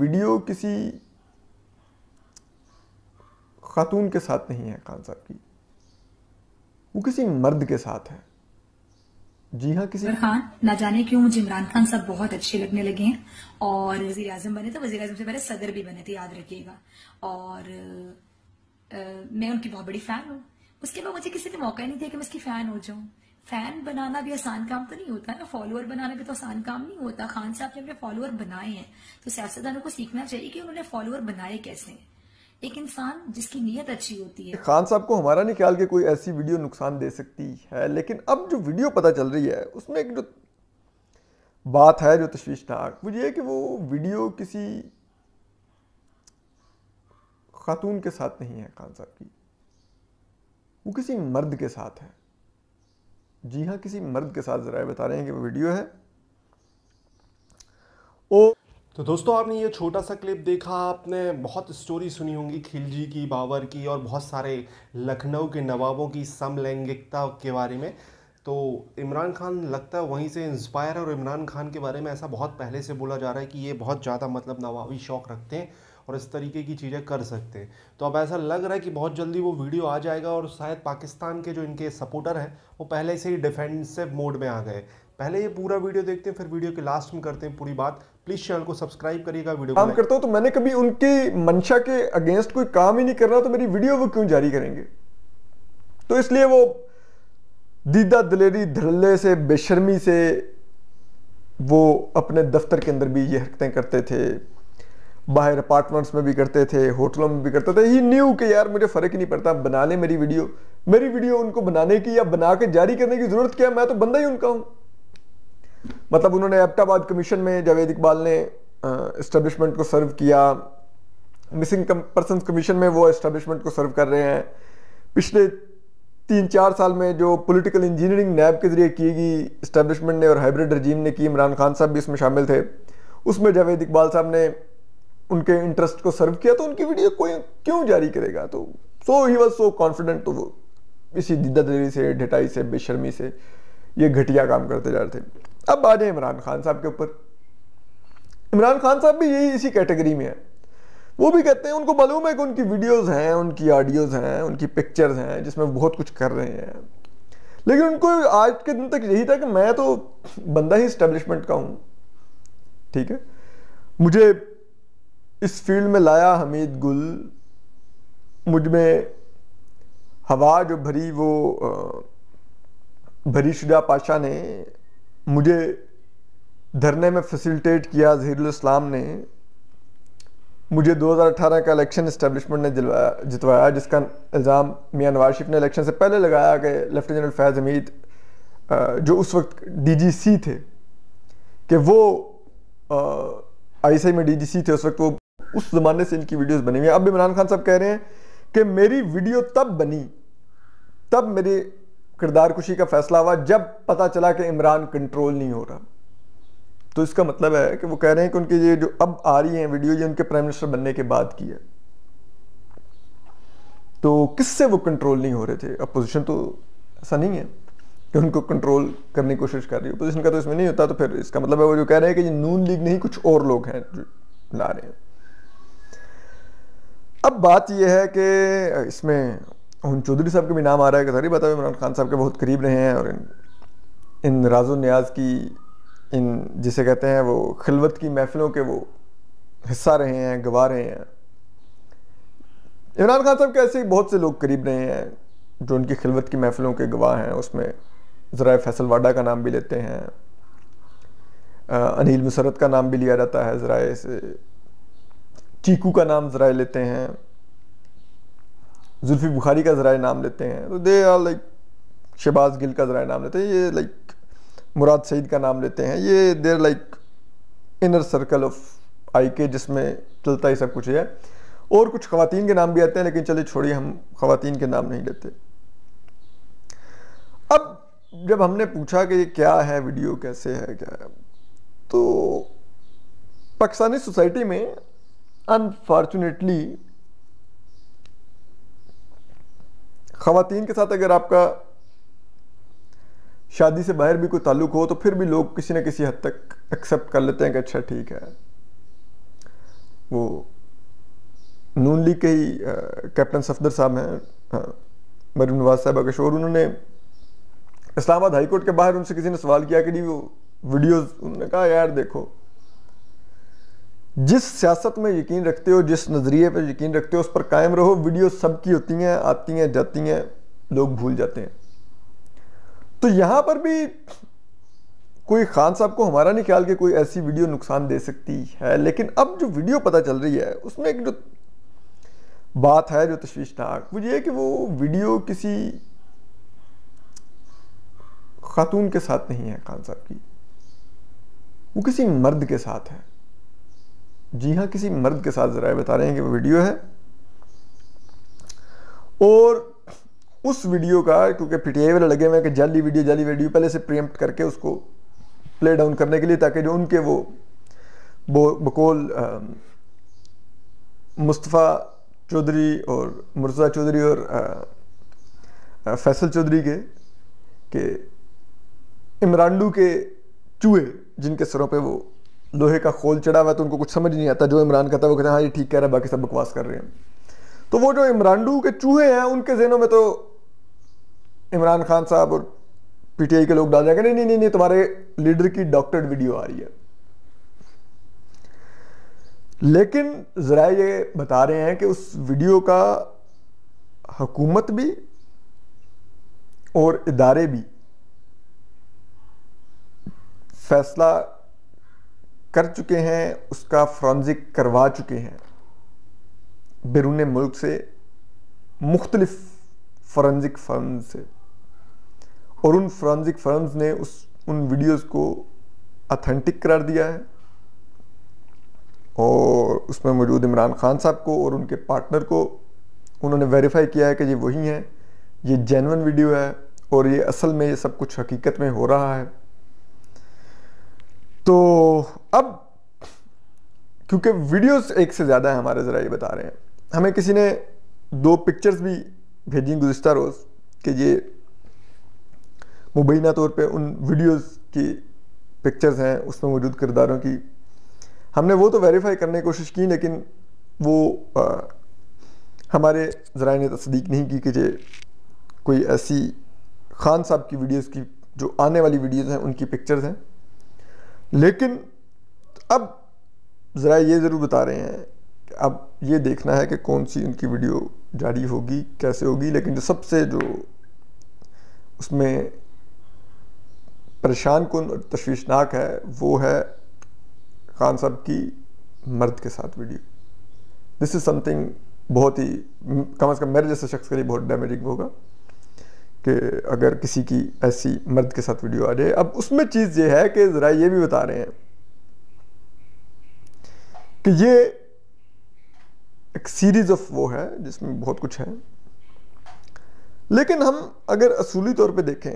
video किसी खातून के साथ नहीं है खान साहब की वो किसी मर्द के साथ है जी हाँ किसी खान हाँ, ना जाने क्यों मुझे इमरान खान साहब बहुत अच्छे लगने लगे हैं और वजीर आजम बने थे तो वजीर आजम से पहले सदर भी बने थे याद रखिएगा और आ, मैं उनकी बहुत बड़ी फैन हूँ उसके बाद मुझे किसी ने मौका नहीं दिया कि मैं उसकी फैन हो जाऊँ फैन बनाना भी आसान काम तो नहीं होता ना फॉलोअर बनाना भी तो आसान काम नहीं होता खान साहब ने अपने फॉलोअर बनाए हैं तो सियासतदानों को सीखना चाहिए कि उन्होंने फॉलोअर बनाए कैसे एक इंसान जिसकी नीयत अच्छी होती है खान साहब को हमारा नहीं ख्याल कि कोई ऐसी वीडियो नुकसान दे सकती है लेकिन अब जो वीडियो पता चल रही है उसमें एक जो बात है जो तश्वीशनाक वो ये है कि वो वीडियो किसी खातून के साथ नहीं है खान साहब की वो किसी मर्द के साथ है जी हाँ किसी मर्द के साथ ज़रा बता रहे हैं कि वो वीडियो है ओ तो दोस्तों आपने ये छोटा सा क्लिप देखा आपने बहुत स्टोरी सुनी होंगी खिलजी की बाबर की और बहुत सारे लखनऊ के नवाबों की समलैंगिकता के बारे में तो इमरान खान लगता है वहीं से इंस्पायर है और इमरान खान के बारे में ऐसा बहुत पहले से बोला जा रहा है कि ये बहुत ज़्यादा मतलब नवाबी शौक़ रखते हैं और इस तरीके की चीज़ें कर सकते हैं तो अब ऐसा लग रहा है कि बहुत जल्दी वो वीडियो आ जाएगा और शायद पाकिस्तान के जो इनके सपोर्टर हैं वो पहले से ही डिफेंसिव मोड में आ गए पहले ये पूरा वीडियो देखते हैं फिर वीडियो के लास्ट में करते हैं पूरी बात प्लीज चैनल को सब्सक्राइब करिएगा वीडियो काम करता हूँ तो मैंने कभी उनके मंशा के अगेंस्ट कोई काम ही नहीं कर रहा तो मेरी वीडियो वो क्यों जारी करेंगे तो इसलिए वो दीदा दलेरी धड़ल्ले से बेशर्मी से वो अपने दफ्तर के अंदर भी ये हरकतें करते थे बाहर अपार्टमेंट्स में भी करते थे होटलों में भी करते थे ही न्यू कि यार मुझे फ़र्क ही नहीं पड़ता बना ले मेरी वीडियो मेरी वीडियो उनको बनाने की या बना के जारी करने की ज़रूरत क्या मैं तो बंदा ही उनका हूँ मतलब उन्होंने एबटाबाद कमीशन में जावेद इकबाल ने इस्टबलिशमेंट को सर्व किया मिसिंग पर्सन कमीशन में वो इस्टेब्लिशमेंट को सर्व कर रहे हैं पिछले तीन चार साल में जो पॉलिटिकल इंजीनियरिंग नैब के जरिए की गई इस्टेब्लिशमेंट ने और हाइब्रिड रजीम ने की इमरान खान साहब भी इसमें शामिल थे उसमें जावेद इकबाल साहब ने उनके इंटरेस्ट को सर्व किया तो उनकी वीडियो कोई क्यों जारी करेगा तो सो ही वॉज सो कॉन्फिडेंट तो वो इसी जिद्दादेरी से ढिटाई से बेशर्मी से ये घटिया काम करते जा रहे थे अब आ जाए इमरान खान साहब के ऊपर इमरान खान साहब भी यही इसी कैटेगरी में है वो भी कहते हैं उनको मालूम है कि उनकी वीडियोस हैं उनकी ऑडियोज हैं उनकी पिक्चर्स हैं जिसमें बहुत कुछ कर रहे हैं लेकिन उनको आज के दिन तक यही था कि मैं तो बंदा ही इस्टेब्लिशमेंट का हूँ ठीक है मुझे इस फील्ड में लाया हमीद गुल मुझ में हवा जो भरी वो भरी शुदा पाशा ने मुझे धरने में फैसिलिटेट किया इस्लाम ने मुझे 2018 का इलेक्शन इस्टेब्लिशमेंट ने जिलवाया जितवाया जिसका इल्ज़ाम मियाँ नवाज शरीफ ने इलेक्शन से पहले लगाया कि लेफ्टिनेंट जनरल फैज़ हमीद जो उस वक्त डीजीसी थे कि वो आईसीआई में डीजीसी थे उस वक्त वो उस ज़माने से इनकी वीडियोस बनी हुई हैं अब इमरान खान साहब कह रहे हैं कि मेरी वीडियो तब बनी तब मेरे किरदार कुशी का फैसला हुआ जब पता चला कि इमरान कंट्रोल नहीं हो रहा तो इसका मतलब है कि वो कह रहे हैं कि उनकी ये जो अब आ रही है वीडियो ये उनके प्राइम मिनिस्टर बनने के बाद की है तो किससे वो कंट्रोल नहीं हो रहे थे अपोजिशन तो ऐसा नहीं है कि उनको कंट्रोल करने की कोशिश कर रही है अपोजिशन का तो इसमें नहीं होता तो फिर इसका मतलब है वो जो कह रहे हैं कि ये नून लीग नहीं कुछ और लोग हैं जो ला रहे हैं अब बात यह है कि इसमें उन चौधरी साहब के भी नाम आ रहा है कि सारी बताओ इमरान खान साहब के बहुत करीब रहे हैं और इन इन राजो न्याज की इन जिसे कहते हैं वो खिलवत की महफिलों के वो हिस्सा रहे हैं गवा रहे हैं इमरान खान साहब के ऐसे ही बहुत से लोग करीब रहे हैं जो उनकी खिलवत की महफिलों के गवाह हैं उसमें ज़रा फैसल वाडा का नाम भी लेते हैं अनिल मुसरत का नाम भी लिया जाता है ज़रा से चीकू का नाम ज़रा लेते हैं जुल्फी बुखारी का ज़रा नाम लेते हैं तो they are like Shahbaz Gill का ज़रा नाम लेते हैं ये लाइक मुराद सईद का नाम लेते हैं ये they're like inner circle of I K जिसमें चलता ही सब कुछ है और कुछ खातन के नाम भी आते हैं लेकिन चलिए छोड़िए हम खातन के नाम नहीं लेते अब जब हमने पूछा कि ये क्या है वीडियो कैसे है क्या है तो पाकिस्तानी सोसाइटी में अनफॉर्चुनेटली खातन के साथ अगर आपका शादी से बाहर भी कोई ताल्लुक हो तो फिर भी लोग किसी न किसी हद तक एक्सेप्ट कर लेते हैं कि अच्छा ठीक है वो नून लीग के ही कैप्टन सफदर साहब हैं मरू नवाज साहब अगर शोर उन्होंने इस्लामाबाद हाईकोर्ट के बाहर उनसे किसी ने सवाल किया कि नहीं वो वीडियोस उन्होंने कहा यार देखो जिस सियासत में यकीन रखते हो जिस नज़रिए पर यकीन रखते हो उस पर कायम रहो वीडियो सबकी होती हैं आती हैं जाती हैं लोग भूल जाते हैं तो यहाँ पर भी कोई खान साहब को हमारा नहीं ख्याल कि कोई ऐसी वीडियो नुकसान दे सकती है लेकिन अब जो वीडियो पता चल रही है उसमें एक जो बात है जो तश्वीशनाक वो ये कि वो वीडियो किसी खातून के साथ नहीं है खान साहब की वो किसी मर्द के साथ है जी हाँ किसी मर्द के साथ ज़रा बता रहे हैं कि वो वीडियो है और उस वीडियो का क्योंकि पीटीआई वाले लगे हुए कि जाली वीडियो जाली वीडियो पहले से प्रियम्प्ट करके उसको प्ले डाउन करने के लिए ताकि जो उनके वो बकोल मुस्तफ़ा चौधरी और मुर्जा चौधरी और आ, फैसल चौधरी के के इमरांडू के चूहे जिनके सरों पे वो लोहे का खोल चढ़ा हुआ है तो उनको कुछ समझ नहीं आता जो इमरान कहता है वो कहते हैं हाँ ये ठीक कह रहा है बाकी सब बकवास कर रहे हैं तो वो जो इमरानडू के चूहे हैं उनके जहनों में तो इमरान खान साहब और पीटीआई के लोग डाल जाएंगे नहीं नहीं नहीं नहीं तुम्हारे लीडर की डॉक्टर्ड वीडियो आ रही है लेकिन ज़रा ये बता रहे हैं कि उस वीडियो का हुकूमत भी और इदारे भी फैसला कर चुके हैं उसका फ्रॉन्जिक करवा चुके हैं बैरून मुल्क से मुख्तलिफ फॉरेंजिक फर्म से और उन फॉरेंजिक फर्म्स ने उस उन वीडियोस को अथेंटिक करार दिया है और उसमें मौजूद इमरान खान साहब को और उनके पार्टनर को उन्होंने वेरीफाई किया है कि ये वही हैं ये जेनवन वीडियो है और ये असल में ये सब कुछ हकीकत में हो रहा है तो अब क्योंकि वीडियोस एक से ज़्यादा है हमारे ज़रा ये बता रहे हैं हमें किसी ने दो पिक्चर्स भी भेजी गुज्तर रोज़ कि ये मुबैना तौर पे उन वीडियोस की पिक्चर्स हैं उसमें मौजूद किरदारों की हमने वो तो वेरीफाई करने की कोशिश की लेकिन वो आ, हमारे ज़रा ने तस्दीक नहीं की कि ये कोई ऐसी खान साहब की वीडियोस की जो आने वाली वीडियोस हैं उनकी पिक्चर्स हैं लेकिन अब ज़रा ये ज़रूर बता रहे हैं कि अब ये देखना है कि कौन सी उनकी वीडियो जारी होगी कैसे होगी लेकिन जो सबसे जो उसमें परेशान कन और तशवीशनाक है वो है खान साहब की मर्द के साथ वीडियो दिस इज़ समथिंग बहुत ही कम अज़ कम मेरे जैसे शख्स के लिए बहुत डैमेजिंग होगा कि अगर किसी की ऐसी मर्द के साथ वीडियो आ जाए अब उसमें चीज़ ये है कि ज़रा ये भी बता रहे हैं कि ये एक सीरीज़ ऑफ वो है जिसमें बहुत कुछ है लेकिन हम अगर असूली तौर पे देखें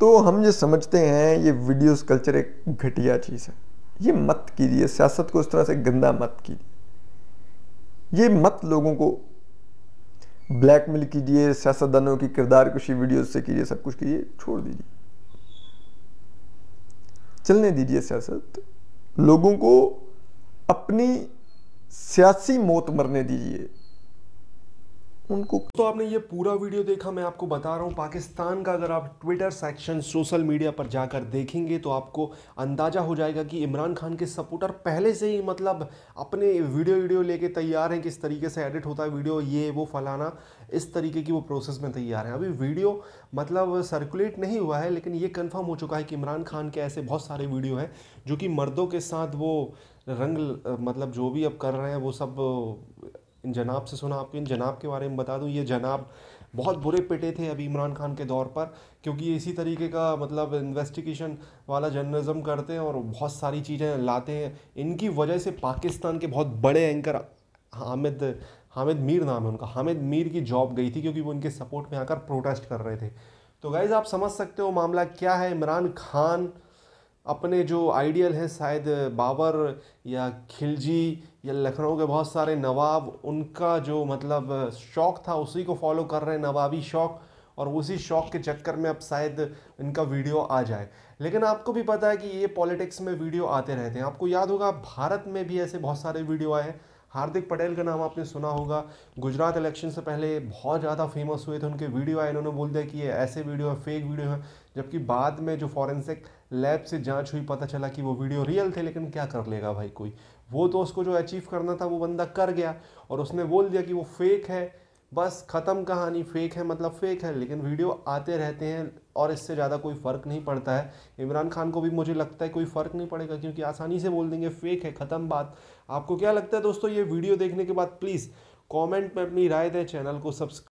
तो हम ये समझते हैं ये वीडियोस कल्चर एक घटिया चीज़ है ये मत कीजिए सियासत को इस तरह से गंदा मत कीजिए ये मत लोगों को ब्लैकमेल कीजिए सियासतदानों की किरदार कुशी वीडियो से कीजिए सब कुछ कीजिए छोड़ दीजिए चलने दीजिए सियासत लोगों को अपनी सियासी मौत मरने दीजिए उनको तो आपने ये पूरा वीडियो देखा मैं आपको बता रहा हूँ पाकिस्तान का अगर आप ट्विटर सेक्शन सोशल मीडिया पर जाकर देखेंगे तो आपको अंदाज़ा हो जाएगा कि इमरान खान के सपोर्टर पहले से ही मतलब अपने वीडियो वीडियो लेके तैयार हैं किस तरीके से एडिट होता है वीडियो ये वो फलाना इस तरीके की वो प्रोसेस में तैयार हैं अभी वीडियो मतलब सर्कुलेट नहीं हुआ है लेकिन ये कन्फर्म हो चुका है कि इमरान खान के ऐसे बहुत सारे वीडियो हैं जो कि मर्दों के साथ वो रंग मतलब जो भी अब कर रहे हैं वो सब इन जनाब से सुना आपको इन जनाब के बारे में बता दूं ये जनाब बहुत बुरे पिटे थे अभी इमरान खान के दौर पर क्योंकि ये इसी तरीके का मतलब इन्वेस्टिगेशन वाला जर्नलिज्म करते हैं और बहुत सारी चीज़ें लाते हैं इनकी वजह से पाकिस्तान के बहुत बड़े एंकर हामिद हामिद मीर नाम है उनका हामिद मीर की जॉब गई थी क्योंकि वो उनके सपोर्ट में आकर प्रोटेस्ट कर रहे थे तो गाइज़ आप समझ सकते हो मामला क्या है इमरान खान अपने जो आइडियल हैं शायद बाबर या खिलजी या लखनऊ के बहुत सारे नवाब उनका जो मतलब शौक़ था उसी को फॉलो कर रहे हैं नवाबी शौक़ और उसी शौक़ के चक्कर में अब शायद इनका वीडियो आ जाए लेकिन आपको भी पता है कि ये पॉलिटिक्स में वीडियो आते रहते हैं आपको याद होगा भारत में भी ऐसे बहुत सारे वीडियो आए हार्दिक पटेल का नाम आपने सुना होगा गुजरात इलेक्शन से पहले बहुत ज़्यादा फेमस हुए थे उनके वीडियो आए इन्होंने बोल दिया कि ये ऐसे वीडियो है फेक वीडियो है जबकि बाद में जो फॉरेंसिक लैब से जांच हुई पता चला कि वो वीडियो रियल थे लेकिन क्या कर लेगा भाई कोई वो तो उसको जो अचीव करना था वो बंदा कर गया और उसने बोल दिया कि वो फेक है बस ख़त्म कहानी फेक है मतलब फेक है लेकिन वीडियो आते रहते हैं और इससे ज़्यादा कोई फ़र्क नहीं पड़ता है इमरान खान को भी मुझे लगता है कोई फ़र्क नहीं पड़ेगा क्योंकि आसानी से बोल देंगे फेक है ख़त्म बात आपको क्या लगता है दोस्तों ये वीडियो देखने के बाद प्लीज़ कमेंट में अपनी राय दें चैनल को सब्सक्राइब